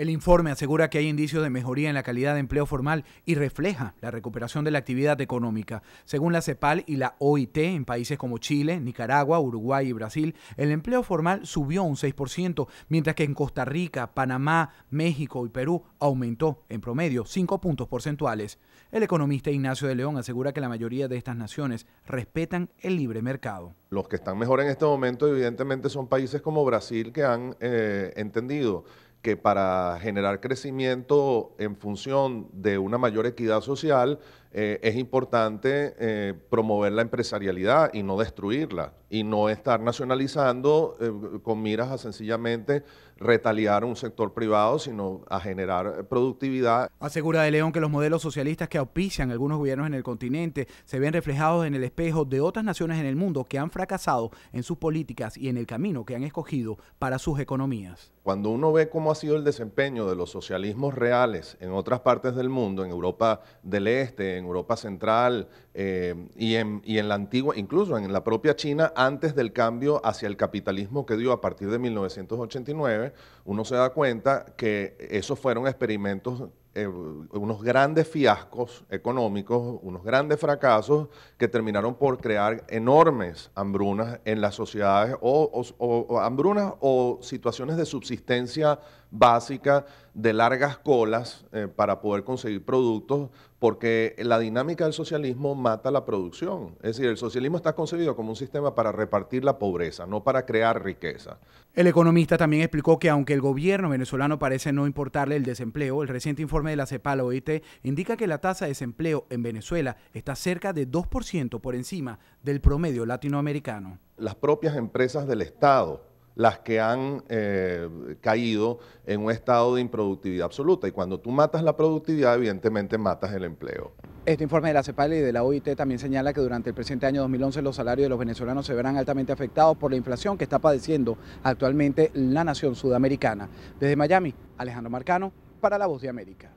El informe asegura que hay indicios de mejoría en la calidad de empleo formal y refleja la recuperación de la actividad económica. Según la CEPAL y la OIT, en países como Chile, Nicaragua, Uruguay y Brasil, el empleo formal subió un 6%, mientras que en Costa Rica, Panamá, México y Perú aumentó en promedio 5 puntos porcentuales. El economista Ignacio de León asegura que la mayoría de estas naciones respetan el libre mercado. Los que están mejor en este momento evidentemente son países como Brasil que han eh, entendido que para generar crecimiento en función de una mayor equidad social eh, es importante eh, promover la empresarialidad y no destruirla y no estar nacionalizando eh, con miras a sencillamente retaliar un sector privado, sino a generar productividad. Asegura de León que los modelos socialistas que auspician algunos gobiernos en el continente se ven reflejados en el espejo de otras naciones en el mundo que han fracasado en sus políticas y en el camino que han escogido para sus economías. Cuando uno ve cómo ha sido el desempeño de los socialismos reales en otras partes del mundo, en Europa del Este, en Europa Central eh, y, en, y en la antigua, incluso en la propia China, antes del cambio hacia el capitalismo que dio a partir de 1989, uno se da cuenta que esos fueron experimentos eh, unos grandes fiascos económicos, unos grandes fracasos que terminaron por crear enormes hambrunas en las sociedades o hambrunas o situaciones de subsistencia básica de largas colas eh, para poder conseguir productos, porque la dinámica del socialismo mata la producción. Es decir, el socialismo está concebido como un sistema para repartir la pobreza, no para crear riqueza. El economista también explicó que aunque el gobierno venezolano parece no importarle el desempleo, el reciente informe de la CEPAL OIT indica que la tasa de desempleo en Venezuela está cerca de 2% por encima del promedio latinoamericano. Las propias empresas del Estado las que han eh, caído en un estado de improductividad absoluta. Y cuando tú matas la productividad, evidentemente matas el empleo. Este informe de la CEPAL y de la OIT también señala que durante el presente año 2011 los salarios de los venezolanos se verán altamente afectados por la inflación que está padeciendo actualmente la nación sudamericana. Desde Miami, Alejandro Marcano, para La Voz de América.